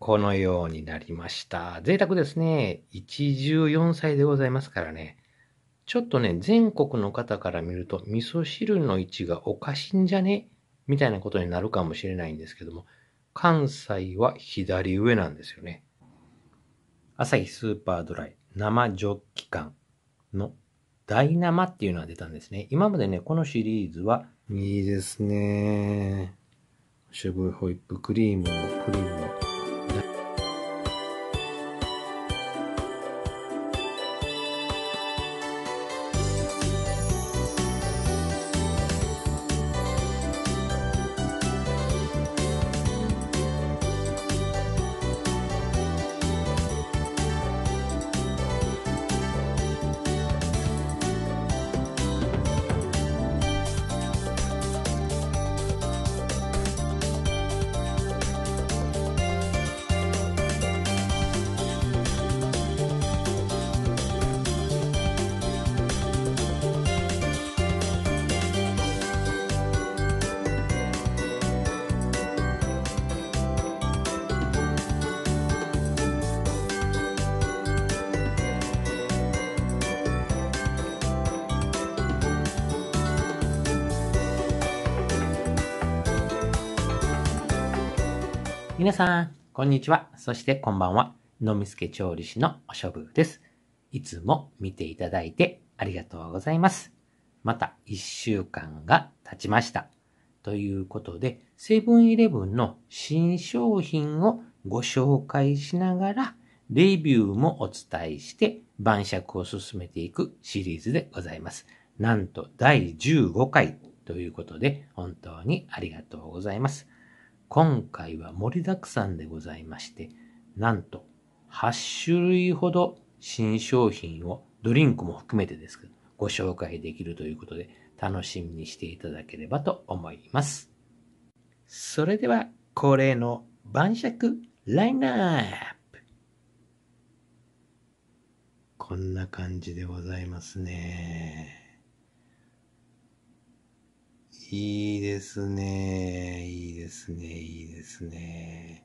このようになりました。贅沢ですね。14歳でございますからね。ちょっとね、全国の方から見ると、味噌汁の位置がおかしいんじゃねみたいなことになるかもしれないんですけども、関西は左上なんですよね。朝日スーパードライ生ジョッキ缶のダイナマっていうのが出たんですね。今までね、このシリーズは。いいですね。渋いホイップクリームのプリンの。皆さん、こんにちは。そしてこんばんは。のみすけ調理師のおしょぶです。いつも見ていただいてありがとうございます。また1週間が経ちました。ということで、セブンイレブンの新商品をご紹介しながら、レビューもお伝えして晩酌を進めていくシリーズでございます。なんと第15回ということで、本当にありがとうございます。今回は盛りだくさんでございまして、なんと8種類ほど新商品をドリンクも含めてですけど、ご紹介できるということで、楽しみにしていただければと思います。それでは恒例の晩酌ラインナップこんな感じでございますね。いいですね。いいですね。いいですね。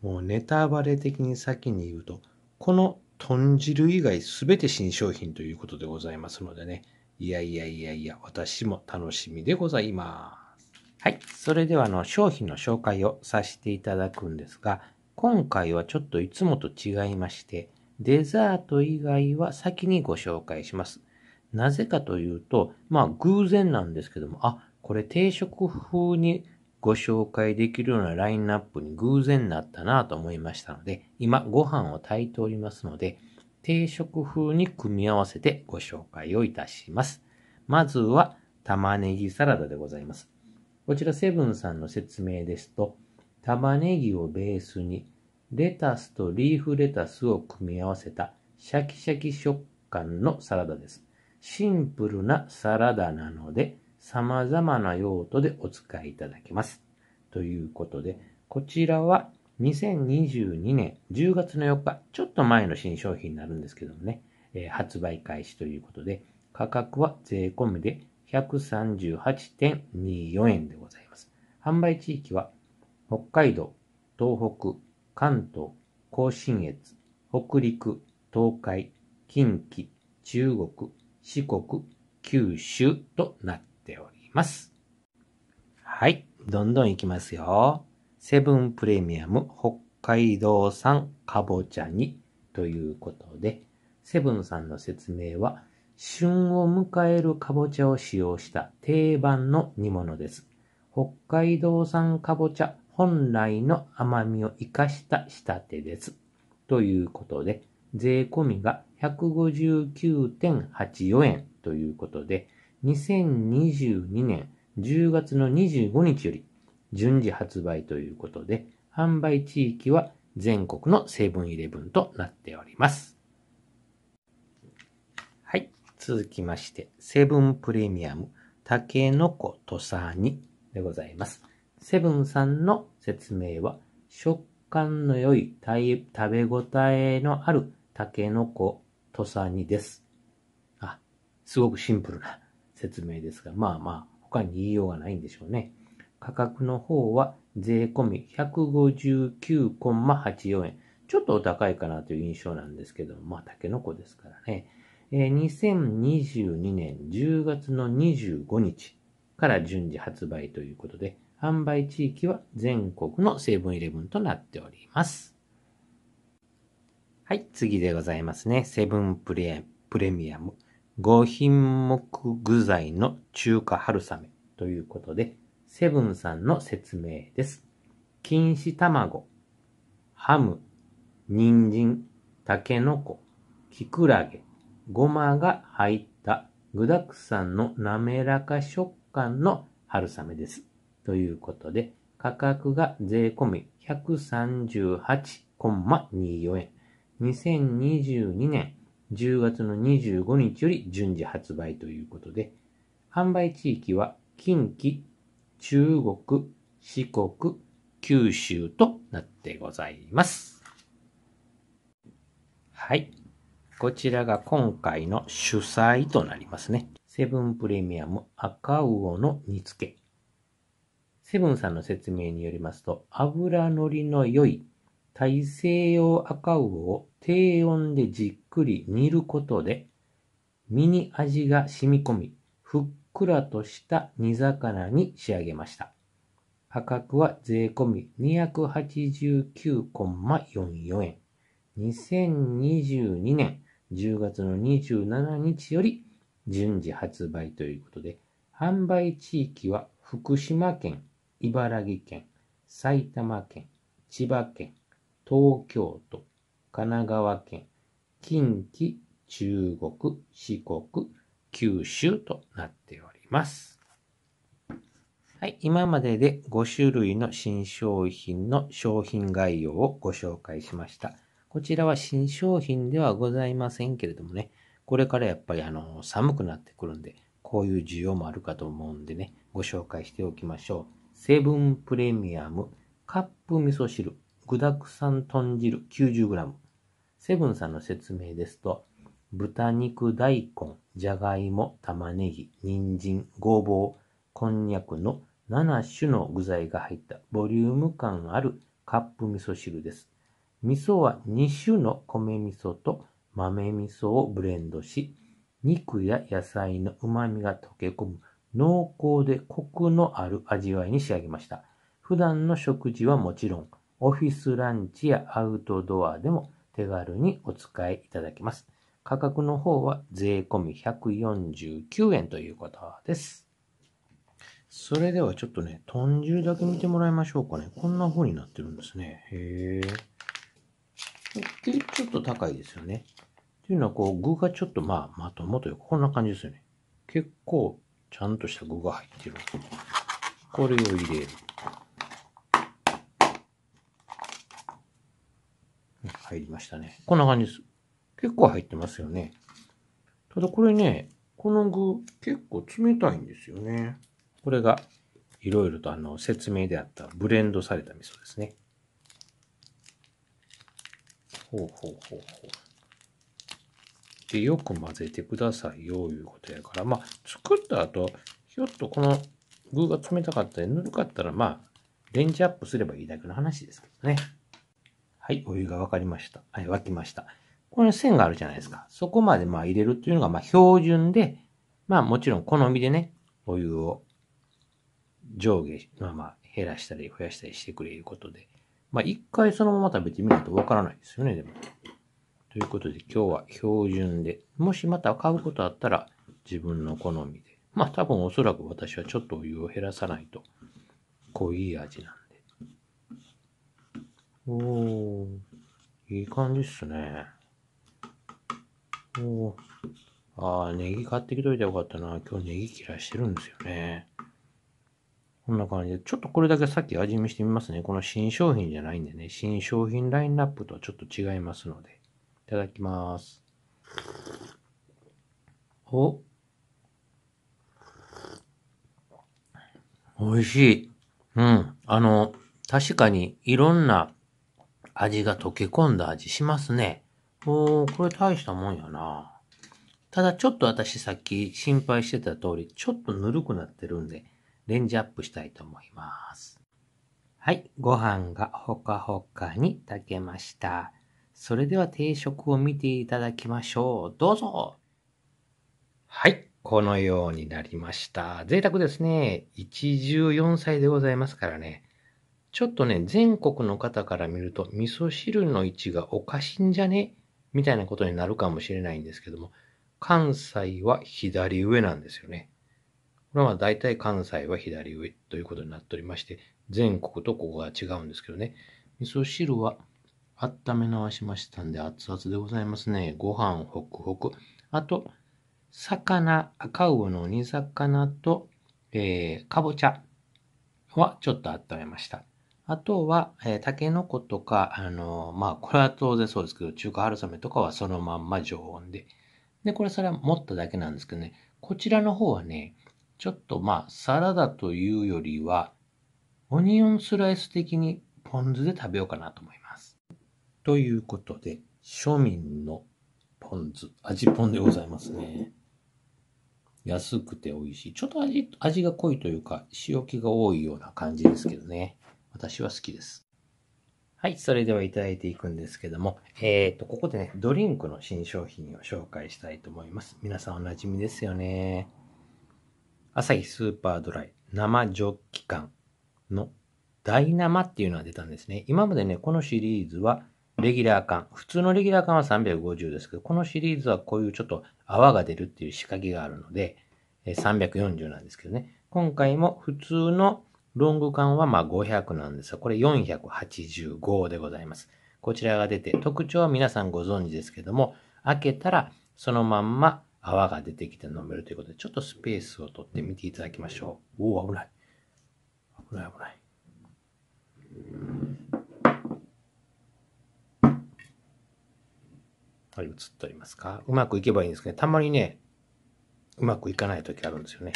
もうネタバレ的に先に言うと、この豚汁以外すべて新商品ということでございますのでね。いやいやいやいや、私も楽しみでございます。はい。それでは、あの、商品の紹介をさせていただくんですが、今回はちょっといつもと違いまして、デザート以外は先にご紹介します。なぜかというと、まあ偶然なんですけども、あ、これ定食風にご紹介できるようなラインナップに偶然なったなと思いましたので、今ご飯を炊いておりますので、定食風に組み合わせてご紹介をいたします。まずは玉ねぎサラダでございます。こちらセブンさんの説明ですと、玉ねぎをベースにレタスとリーフレタスを組み合わせたシャキシャキ食感のサラダです。シンプルなサラダなので、様々な用途でお使いいただけます。ということで、こちらは2022年10月の4日、ちょっと前の新商品になるんですけどもね、えー、発売開始ということで、価格は税込みで138.24円でございます。販売地域は北海道、東北、関東、甲信越、北陸、東海、近畿、中国、四国、九州となっております。はい。どんどんいきますよ。セブンプレミアム北海道産かぼちゃ煮ということで、セブンさんの説明は、旬を迎えるかぼちゃを使用した定番の煮物です。北海道産かぼちゃ本来の甘みを生かした仕立てです。ということで、税込みが159.84円ということで、2022年10月の25日より順次発売ということで、販売地域は全国のセブンイレブンとなっております。はい。続きまして、セブンプレミアム、タケノコ土佐ニでございます。セブンさんの説明は、食感の良い食べ応えのあるたけのこ、とさにです。あ、すごくシンプルな説明ですが、まあまあ、他に言いようがないんでしょうね。価格の方は税込み159,84円。ちょっとお高いかなという印象なんですけど、まあ、タケノコですからね。えー、2022年10月の25日から順次発売ということで、販売地域は全国のセブンイレブンとなっております。はい、次でございますね。セブンプレプレミアム5品目具材の中華春雨ということで、セブンさんの説明です。錦糸卵、ハム、人参、タケノコ、キクラゲ、ごまが入った具沢山の滑らか食感の春雨です。ということで、価格が税込み138,24円。2022年10月の25日より順次発売ということで、販売地域は近畿、中国、四国、九州となってございます。はい。こちらが今回の主催となりますね。セブンプレミアム赤魚の煮付け。セブンさんの説明によりますと、油乗りの良い大西洋赤魚を低温でじっくり煮ることで、身に味が染み込み、ふっくらとした煮魚に仕上げました。価格は税込み289,44円。2022年10月の27日より順次発売ということで、販売地域は福島県、茨城県、埼玉県、千葉県、東京都、神奈川県、近畿、中国、四国、九州となっております。はい、今までで5種類の新商品の商品概要をご紹介しました。こちらは新商品ではございませんけれどもね、これからやっぱりあの寒くなってくるんで、こういう需要もあるかと思うんでね、ご紹介しておきましょう。セブンプレミアムカップ味噌汁、具沢山豚汁 90g、セブンさんの説明ですと、豚肉、大根、じゃがいも、玉ねぎ、人参、ごぼう、こんにゃくの7種の具材が入ったボリューム感あるカップ味噌汁です。味噌は2種の米味噌と豆味噌をブレンドし、肉や野菜の旨味が溶け込む濃厚でコクのある味わいに仕上げました。普段の食事はもちろん、オフィスランチやアウトドアでも手軽にお使いいただけます。価格の方は税込み149円ということです。それではちょっとね、豚汁だけ見てもらいましょうかね。こんな風になってるんですね。へえ。ちょっと高いですよね。というのはこう具がちょっとまあまともというかこんな感じですよね。結構ちゃんとした具が入ってる。これを入れる。入りましたね。こんな感じです。結構入ってますよね。ただこれね、この具結構冷たいんですよね。これがいろいろとあの説明であったブレンドされた味噌ですね。ほうほうほうほう。で、よく混ぜてくださいよ、いうことやから。まあ、作った後、ひょっとこの具が冷たかったり、ぬるかったら、まあ、レンジアップすればいいだけの話ですけどね。はい、お湯が沸かりました。はい、沸きました。この線があるじゃないですか。そこまでまあ入れるっていうのがまあ標準で、まあもちろん好みでね、お湯を上下、まあまあ減らしたり増やしたりしてくれることで、まあ一回そのまま食べてみないとわからないですよね、でも。ということで今日は標準で、もしまた買うことあったら自分の好みで。まあ多分おそらく私はちょっとお湯を減らさないと濃い味なんおー、いい感じっすね。おー、ああ、ネギ買ってきといてよかったな。今日ネギ嫌いしてるんですよね。こんな感じで、ちょっとこれだけさっき味見してみますね。この新商品じゃないんでね、新商品ラインナップとはちょっと違いますので。いただきます。お美味しい。うん。あの、確かにいろんな味が溶け込んだ味しますね。おー、これ大したもんやな。ただちょっと私さっき心配してた通り、ちょっとぬるくなってるんで、レンジアップしたいと思います。はい、ご飯がほかほかに炊けました。それでは定食を見ていただきましょう。どうぞはい、このようになりました。贅沢ですね。一汁四歳でございますからね。ちょっとね、全国の方から見ると、味噌汁の位置がおかしいんじゃねみたいなことになるかもしれないんですけども、関西は左上なんですよね。これは大体関西は左上ということになっておりまして、全国とここが違うんですけどね。味噌汁は温め直しましたんで熱々でございますね。ご飯ホクホク。あと、魚、赤魚の煮魚と、えー、かぼちゃはちょっと温めました。あとは、えー、タケノコとか、あのー、まあ、これは当然そうですけど、中華春雨とかはそのまんま常温で。で、これそれは持っただけなんですけどね、こちらの方はね、ちょっとまあ、サラダというよりは、オニオンスライス的にポン酢で食べようかなと思います。ということで、庶民のポン酢、味ポンでございますね。安くて美味しい。ちょっと味、味が濃いというか、塩気が多いような感じですけどね。私は好きです。はい、それではいただいていくんですけども、えっ、ー、と、ここでね、ドリンクの新商品を紹介したいと思います。皆さんお馴染みですよね。朝日スーパードライ生ジョッキ缶のダイナマっていうのが出たんですね。今までね、このシリーズはレギュラー缶。普通のレギュラー缶は350ですけど、このシリーズはこういうちょっと泡が出るっていう仕掛けがあるので、340なんですけどね。今回も普通のロング缶はまあ500なんですが、これ485でございます。こちらが出て、特徴は皆さんご存知ですけども、開けたらそのまんま泡が出てきて飲めるということで、ちょっとスペースを取ってみていただきましょう。おお、危ない。危ない危ない。はい、映っておりますかうまくいけばいいんですけど、ね、たまにね、うまくいかない時あるんですよね。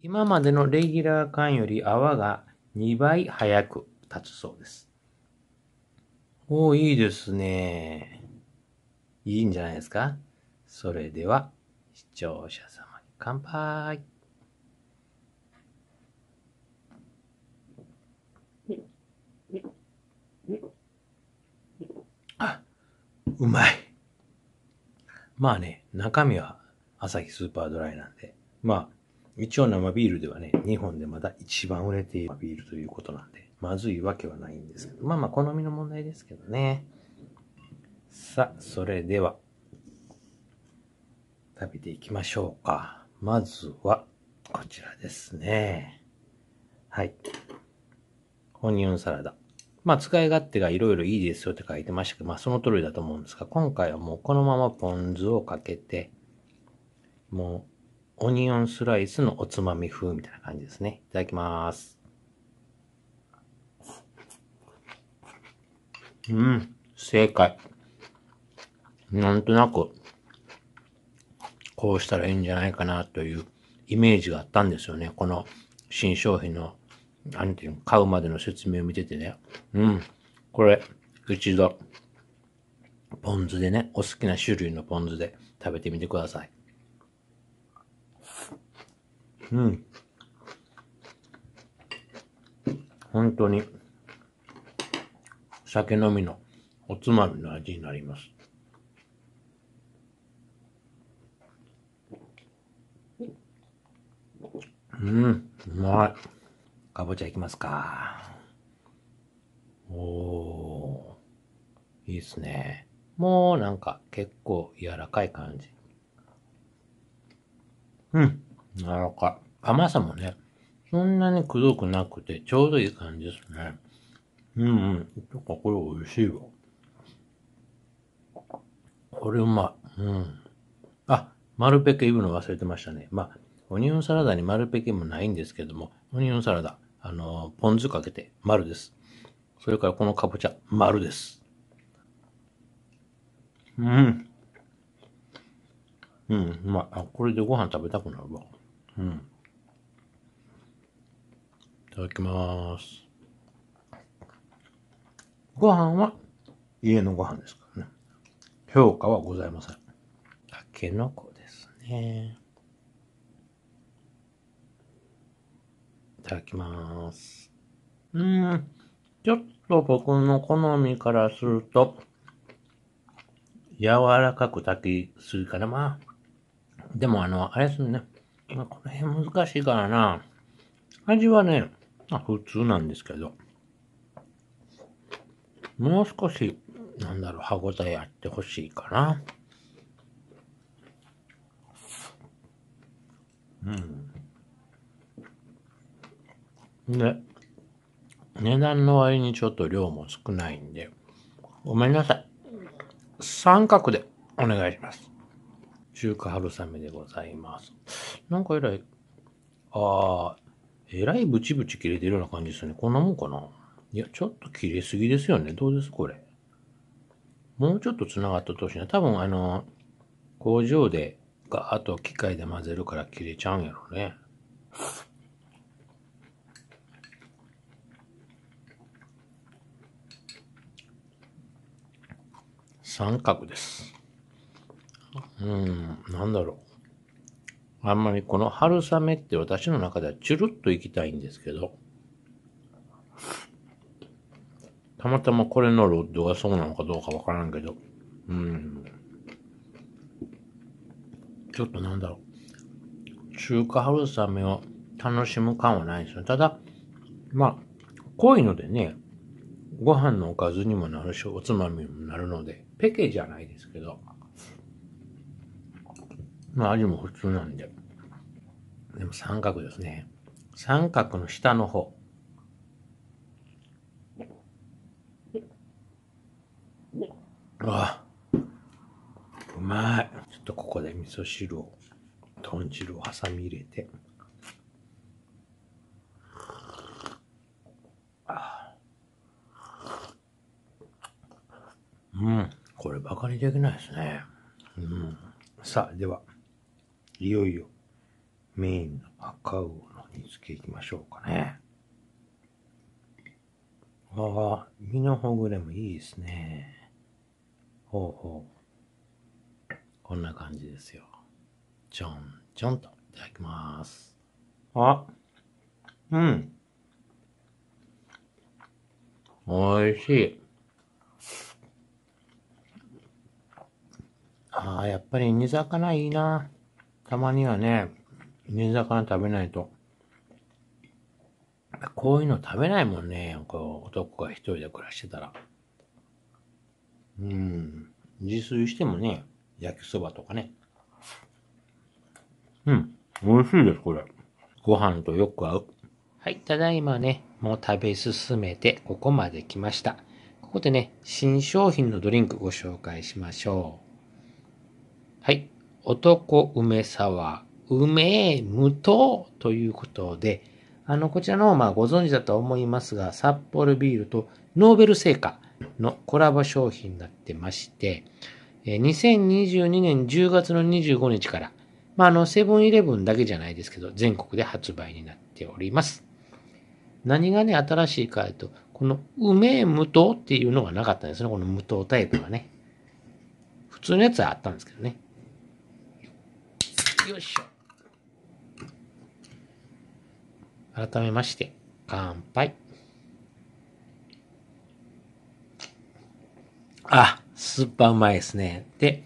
今までのレギュラー缶より泡が2倍早く立つそうです。おお、いいですね。いいんじゃないですかそれでは、視聴者様に乾杯。あ、うまい。まあね、中身は朝日スーパードライなんで。まあ、一応生ビールではね、日本でまだ一番売れているビールということなんで、まずいわけはないんですけど、まあまあ好みの問題ですけどね。さあ、それでは、食べていきましょうか。まずは、こちらですね。はい。オニオンサラダ。まあ、使い勝手がいろいろいいですよって書いてましたけど、まあ、その通りだと思うんですが、今回はもうこのままポン酢をかけて、もう、オニオンスライスのおつまみ風みたいな感じですね。いただきます。うん、正解。なんとなく、こうしたらいいんじゃないかなというイメージがあったんですよね。この新商品の、なんていうの、買うまでの説明を見ててね。うん、これ、一度、ポン酢でね、お好きな種類のポン酢で食べてみてください。うん。本当に、酒飲みのおつまみの味になります。うん、うまい。かぼちゃいきますか。おー、いいっすね。もうなんか結構柔らかい感じ。うん。なんか、甘さもね、そんなにくどくなくて、ちょうどいい感じですね。うんうん。とか、これ美味しいわ。これうまい。うん。あ、丸ペケ言うの忘れてましたね。まあ、オニオンサラダに丸ペケもないんですけども、オニオンサラダ、あのポン酢かけて丸です。それからこのかぼちゃ、丸です。うん。うん、まあ、これでご飯食べたくなるわ。ただきます。ご飯は家のご飯ですからね。評価はございません。たけのこですね。いただきます。うん、ちょっと僕の好みからすると、柔らかく炊きするからまあ。でもあの、あれですね。まあ、この辺難しいからな。味はね、あ、普通なんですけど、もう少し、なんだろう、歯応えあってほしいかな。うん。で、値段の割にちょっと量も少ないんで、ごめんなさい。三角でお願いします。中華春雨でございます。なんかえらい、ああ、えらいブチブチ切れてるような感じですよね。こんなもんかないや、ちょっと切れすぎですよね。どうですこれ。もうちょっと繋がったとしな。多分あの、工場で、ガーッと機械で混ぜるから切れちゃうんやろね。三角です。うん、なんだろう。あんまりこの春雨って私の中ではチュルッといきたいんですけど、たまたまこれのロッドがそうなのかどうかわからんけど、うん。ちょっとなんだろう。中華春雨を楽しむ感はないですよ。ただ、まあ、濃いのでね、ご飯のおかずにもなるし、おつまみにもなるので、ペケじゃないですけど、まあ味も普通なんで。でも三角ですね。三角の下の方。あうまい。ちょっとここで味噌汁を、豚汁を挟み入れて。うん。こればかりできないですね。うん。さあ、では。いよいよメインの赤魚の煮付けいきましょうかね。ああ、身のほぐれもいいですね。ほうほう。こんな感じですよ。ちょんちょんといただきます。あ、うん。おいしい。ああ、やっぱり煮魚いいな。たまにはね、煮魚食べないと。こういうの食べないもんね、こう男が一人で暮らしてたら。うん。自炊してもね、焼きそばとかね。うん。美味しいです、これ。ご飯とよく合う。はい、ただいまね、もう食べ進めて、ここまで来ました。ここでね、新商品のドリンクご紹介しましょう。はい。男梅沢、梅無糖ということで、あの、こちらの方、まあ、ご存知だと思いますが、札幌ビールとノーベル製菓のコラボ商品になってまして、2022年10月の25日から、まあ、あの、セブンイレブンだけじゃないですけど、全国で発売になっております。何がね、新しいかというと、この梅無糖っていうのがなかったんですね。この無糖タイプはね。普通のやつはあったんですけどね。よいしょ。改めまして、乾杯。あ、スーパーうまいですね。で、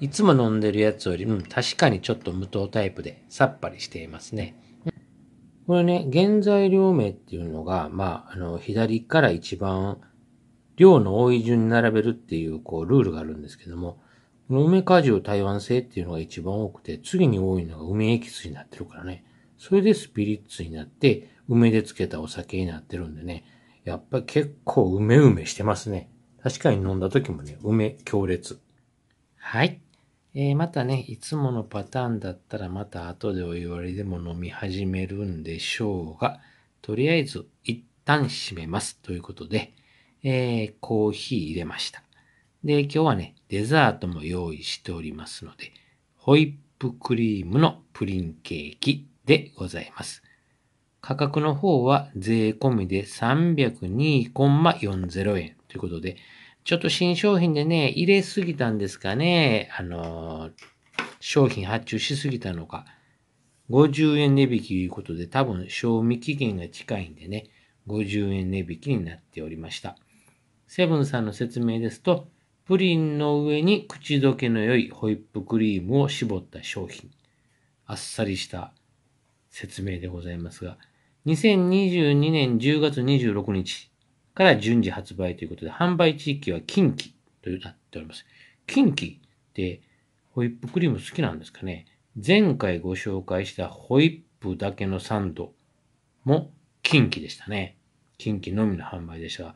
いつも飲んでるやつより、うん、確かにちょっと無糖タイプでさっぱりしていますね。これね、原材料名っていうのが、まあ、あの、左から一番、量の多い順に並べるっていう、こう、ルールがあるんですけども、梅果汁台湾製っていうのが一番多くて、次に多いのが梅エキスになってるからね。それでスピリッツになって、梅で漬けたお酒になってるんでね。やっぱ結構梅梅してますね。確かに飲んだ時もね、梅強烈。はい。えー、またね、いつものパターンだったらまた後でお湯割りでも飲み始めるんでしょうが、とりあえず一旦閉めます。ということで、えー、コーヒー入れました。で、今日はね、デザートも用意しておりますので、ホイップクリームのプリンケーキでございます。価格の方は税込みで302,40円ということで、ちょっと新商品でね、入れすぎたんですかね、あのー、商品発注しすぎたのか、50円値引きということで、多分賞味期限が近いんでね、50円値引きになっておりました。セブンさんの説明ですと、プリンの上に口どけの良いホイップクリームを絞った商品。あっさりした説明でございますが、2022年10月26日から順次発売ということで、販売地域は近畿となっております。近畿ってホイップクリーム好きなんですかね前回ご紹介したホイップだけのサンドも近畿でしたね。近畿のみの販売でしたが、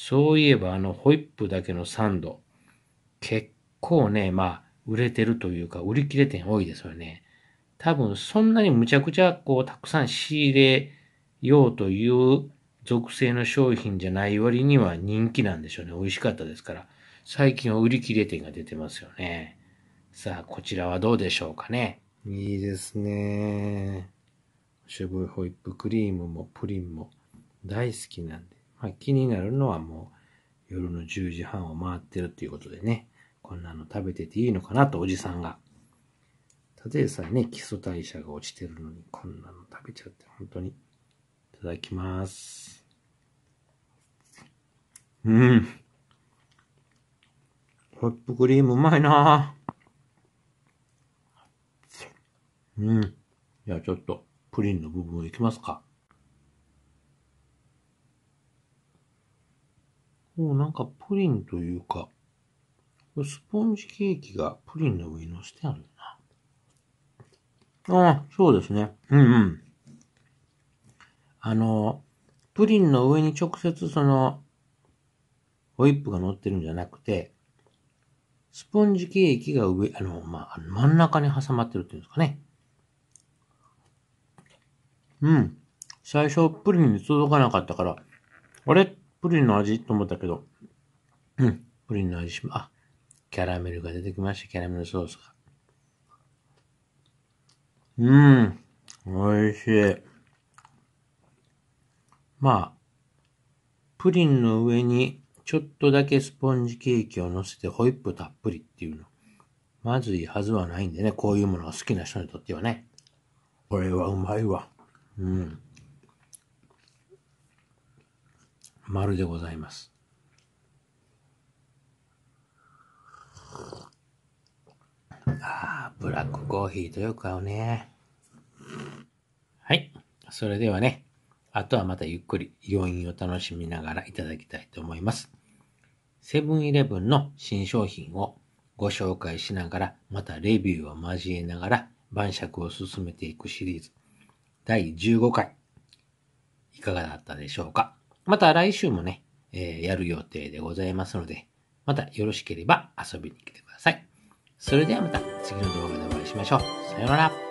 そういえばあのホイップだけのサンド、結構ね、まあ、売れてるというか、売り切れ店多いですよね。多分そんなにむちゃくちゃこう、たくさん仕入れようという属性の商品じゃない割には人気なんでしょうね。美味しかったですから。最近は売り切れ店が出てますよね。さあ、こちらはどうでしょうかね。いいですね。渋いホイップクリームもプリンも大好きなんで。まあ、気になるのはもう夜の10時半を回ってるっていうことでね、こんなの食べてていいのかなとおじさんが。たとえさえね、基礎代謝が落ちてるのに、こんなの食べちゃって本当に。いただきます。うん。ホイップクリームうまいなうん。じゃあちょっと、プリンの部分いきますか。もうなんかプリンというか、スポンジケーキがプリンの上に乗せてあるな。ああ、そうですね。うんうん。あの、プリンの上に直接その、ホイップが乗ってるんじゃなくて、スポンジケーキが上、あの、まあ、真ん中に挟まってるっていうんですかね。うん。最初、プリンに届かなかったから、あれプリンの味と思ったけど、うん、プリンの味しま、あ、キャラメルが出てきました、キャラメルソースが。うん、美味しい。まあ、プリンの上にちょっとだけスポンジケーキを乗せてホイップたっぷりっていうの。まずいはずはないんでね、こういうものが好きな人にとってはね。これはうまいわ。うん。丸でございます。ああ、ブラックコーヒーとよく合うね。はい。それではね、あとはまたゆっくり余韻を楽しみながらいただきたいと思います。セブンイレブンの新商品をご紹介しながら、またレビューを交えながら晩酌を進めていくシリーズ第15回、いかがだったでしょうかまた来週もね、えー、やる予定でございますので、またよろしければ遊びに来てください。それではまた次の動画でお会いしましょう。さようなら。